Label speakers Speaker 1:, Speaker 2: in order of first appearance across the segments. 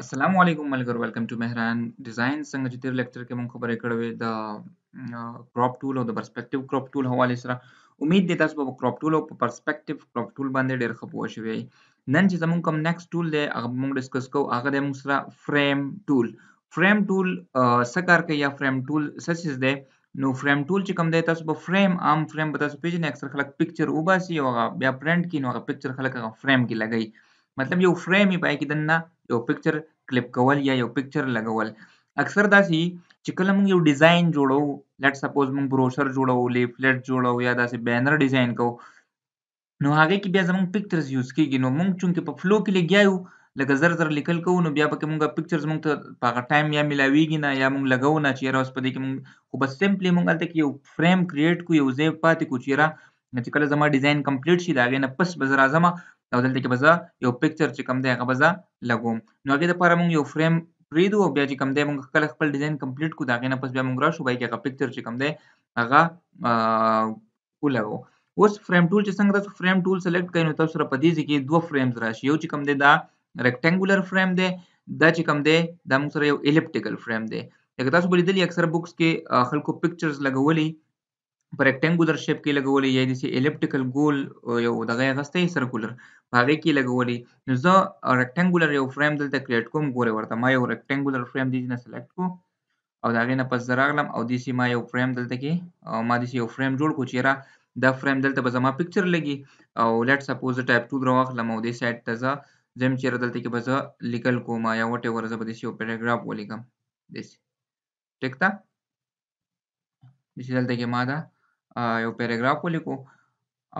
Speaker 1: السلام علیکم ملګرو ویلکم ټو مهران ډیزاین څنګه چې تیر لیکچر کې مونږ خبرې کړې وې د کراپ ټول او د پرسپیکټیو کراپ ټول حواله سره امید دی تاسو په کراپ ټول او په پرسپیکټیو کراپ ټول باندې ډېر ښه پوه شوئ نن چې زمونږ کوم نیکسټ ټول دی هغه مونږ ډیسکس کوو هغه دی مونږ سره فریم ټول فریم ټول څه کار کوي یا فریم ټول څه څیز دی نو فریم ټول چې کوم دی تاسو په فریم عام فریم به تاسو پیژنئ اکثر خلک پکچر وباسي او هغه بیا پرنټ کړي نو هغه پکچر خلک هغه فریم کې لګوي مطلب یو فریم یې پای کې دننه یو پکچر کلیپ کول یا یو پکچر لګول اکثر داسې چې کله موږ یو ډیزاین جوړو لټ سپوز موږ بروشر جوړو لیفلټ جوړو یا داسې بینر ډیزاین کوو نو هغه کې بیا زموږ پکچرز یوز کیږي نو موږ چونکې په فلو کې لګیا یو لکه زر زر لیکل کوو نو بیا پکې مونږه پکچرز مونږ ته په هغه ټایم یا ملاویږي نه یا مونږ لګو نه چې یاره اوس په دې کې مونږ خو بس سمپلی مونږ هلته کې یو فریم کریټ کو یو ځای پاتې کو چې یاره نو چې کله زما ډیزاین کمپلیټ شي د هغې نه پس به زه راځم او دلته کې به زه یو پکچر چې کوم دی هغه به زه لګوم نو هغې دپاره مونږ یو فریم پرېږدو او بیا چې کوم دی مونږ کله خپل ډیزاین کمپلیټ کړو د هغې نه پس بیا مونږ راشو بای کې هغه پکچر چې کوم دی هغه ولګو اوس فریم ټول چې څنګه تاسو فریم ټول سلیکټ کړئ نو تاسو سره په دې کې دوه فریمز راشي یو چې کوم دی دا ریکټینګولر فریم دی دا چې کوم دی دا موږ سره یو الیپټیکل فریم دی لکه تاسو به لیدلی اکثر بوکس کې خلکو پکچرز لګولي په ریکټانګولر شیپ کې لګولې یا داسې الیپټیکل ګول یو دغه غسته سرکولر په هغه کې لګولې نو زه ریکټانګولر یو فریم دلته کریټ کوم ګوره ورته ما یو ریکټانګولر فریم دې نه سلیکټ کو او دا غینه پس راغلم او دې سیمه یو فریم دلته کې ما دې یو فریم جوړ کو چیرې دا فریم دلته به زما پکچر لګي او لټ سپوز ټایپ 2 درو اخلم او دې سایت ته زه زم چیرې دلته کې به زه لیکل کوم یا وټ ایور زه به دې یو پیراګراف ولیکم دې ټیک تا دې دلته کې ما دا یو پیراګراف ولیکو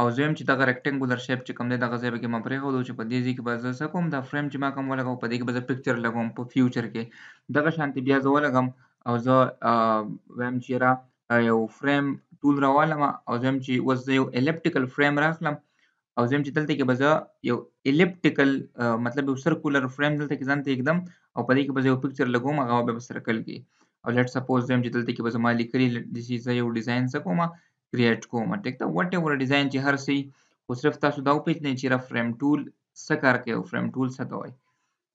Speaker 1: او زه هم چې دغه ریکټینګولر شیپ چې کوم دی دغه ځای کې ما پرېښودو چې په دې ځای کې به زه څه کوم دا فریم چې ما کوم ولګوم په دې کې به زه پکچر لګوم په فیوچر کې دغه شانتې بیا زه ولګم او زه وایم چې یاره یو فریم ټول راوالم او زه هم چې اوس زه یو الپټیکل فریم راخلم او زه هم چې دلته کې به زه یو الپټیکل مطلب یو سرکولر فریم دلته کې ځانته یکدم او په دې کې به زه یو پکچر لګوم هغه به سرکل کې او لیټ سپوز زه هم چې دلته کې به زما لیکلي دسي زه یو ډیزاین څه کوم کریټ کوم ټیک دا وټ ایور ډیزاین چې هر څه خو صرف تاسو دا وپېژنئ چې را فریم ټول څه کار کوي او فریم ټول څه ته وایي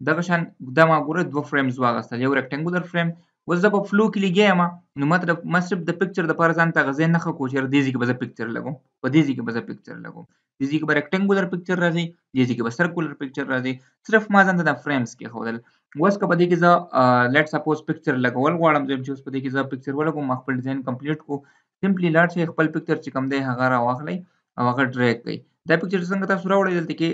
Speaker 1: دغه شان دا ما ګوره دوه فریمز واغستل یو ریکټنګولر فریم اوس زه په فلو کې لګیم نو مطلب ما صرف د پکچر د پاره ځان ته غزې نښه کړو چېرې دې ځای کې به زه پکچر لګوم په دې ځای کې به زه پکچر لګوم دې ځای کې به ریکټنګولر پکچر راځي دې ځای کې به سرکولر پکچر راځي صرف ما ځان ته دا فریمز کېښودل اوس که په دې کې زه لیټ سپوز پکچر لګول غواړم زه چې اوس په دې کې زه پکچر ولګوم ما خپل ډیزاین کمپلیټ کړو سمپلی لاړ شئ خپل پکچر چې کوم دی هغه راواخلئ او هغه ډرېګ کړئ دا پکچر څنګه تاسو راوړئ دلته کې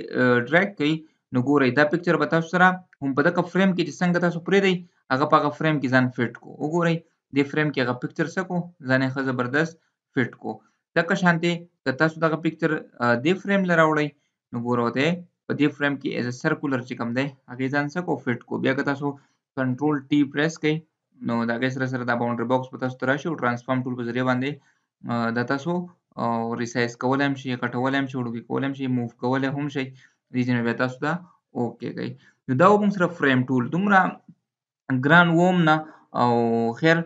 Speaker 1: ډرېګ کړئ نو ګورئ دا پکچر به تاسو سره هم په دغه فریم کې چې څنګه تاسو پرېږدئ هغه په هغه فریم کې ځان فټ کو وګورئ دې فریم کې هغه پکچر څه کو ځان یې ښه زبردست فټ کو دغه شانتې که تاسو دغه پکچر دې فریم له راوړئ نو ګورئ دی په دې فریم کې ایز ا سرکولر چې کوم دی هغې ځان څه کو فټ کو بیا که تاسو کنټرول ټي پریس کړئ نو دا غي سره سره دا باونډري باکس په تاسو تراشي او ترانسفارم ټول په ذریعہ باندې دا تاسو ریسایز کولای هم شي کټولای هم شي وړوکی کولای هم شي موو کولای هم شي ریجن بیا تاسو دا اوکې کوي نو دا وګم سره فریم ټول دومره ګران ووم نه او خیر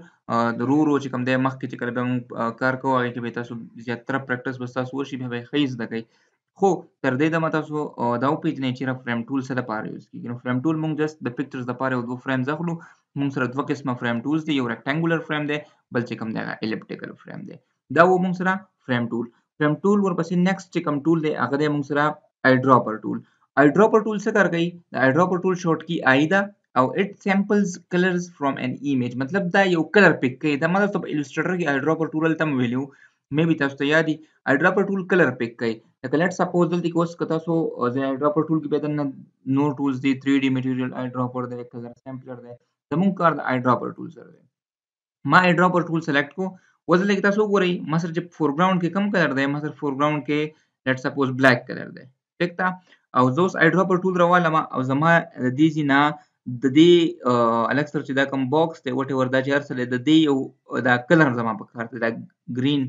Speaker 1: ضرور چې کوم دی مخکې چې کله به موږ کار کوو هغې کې به تاسو زیاتره پریکټس به ستاسو وشي بیا به یې ښه زده کوئ خو تر دې دمه تاسو دا وپېژنئ چې فریم ټول څه دپاره یوز کېږي نو فریم ټول موږ جست د پکچرز دپاره یو دوه فریمز اخلو مونږ سره دوه قسمه فریم ټولز دي یو ریکټانګولر فریم دی بل چې کوم دی هغه الیپټیکل فریم دی دا و مونږ سره فریم ټول فریم ټول ورپسې نیکسټ چې کوم ټول دی هغه دی مونږ سره ایډراپر ټول ایډراپر ټول څه کار کوي د ایډراپر ټول شارټ کی آی دا او اټ سیمپلز کلرز فرام ان ایمیج مطلب دا یو کلر پک کوي دا مطلب الستریټر کې ایډراپر ټول تم ویلو مې به تاسو ته یادي ایډراپر ټول کلر پک کوي لکه لیټ سپوز دلته کوس کتا سو ایډراپر ټول کې به نور ټولز دي 3D مټیریل ایډراپر دی کلر سیمپلر دی زمونږ کار د آی ډراپر ټول سره دی ما آی ډراپر ټول سلیکټ کو اوس لکه تاسو وګورئ ما سره چې فورګراوند کې کوم کلر دی ما سره فورګراوند کې لیټ سپوز بلیک کلر دی ټیک تا او زه اوس آی ډراپر ټول راوالم او زما د دې نه د دې الګ سره چې دا کوم باکس دی وټ ایور دا چې هر څه د دې یو دا کلر زما په کار دی دا ګرین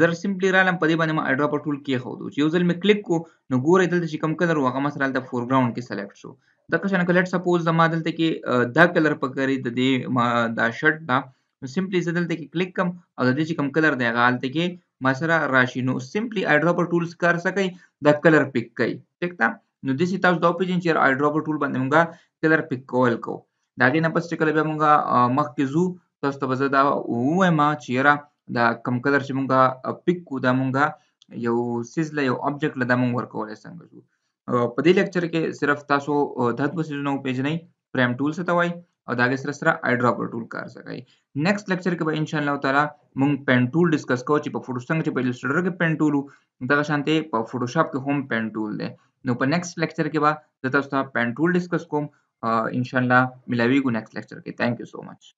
Speaker 1: زر سیمپلی رالم په دې باندې ما ایډرا په ټول کې خو چې یو ځل مې کلیک کو نو ګورې دلته چې کوم کلر هغه مسره د فور ګراوند کې سلیکټ شو دا که څنګه لیټ سپوز زما دلته کې دا کلر پکې د دې دا شرټ دا نو سیمپلی زه دلته کې کلیک کم او د دې چې کوم کلر دی هغه هلته کې ما سره راشي نو سیمپلی ایډرا په ټولز کار سکی دا کلر پک کوي ټیک ده نو دسی تاسو دا پیژن چې ایډراپ ټول باندې مونږه کلر پک کول کو دا غي نه پس چې کله به مونږه مخ کې زو تاسو ته زدا او ما چیرې دا کم کلر چې مونږه پیک کو دا مونږه یو سیز له یو آبجیکټ له دا مونږ ورکولای څنګه شو په دې لیکچر کې صرف تاسو دغه سیزونه پیژنئ پریم ټول څه ته وایي او داګه سره سره آی ډراپر ټول کار سکای نیکسټ لیکچر کې به ان شاء الله تعالی مونږ پین ټول ډیسکس کوو چې په فوټو څنګه چې په الستریټر کې پین ټول دا شانته په فوټوشاپ کې هم پین ټول دی نو په نیکسټ لیکچر کې به تاسو ته پین ټول ډیسکس کوم ان شاء الله ملاویږو نیکسټ لیکچر کې ثانک یو سو مچ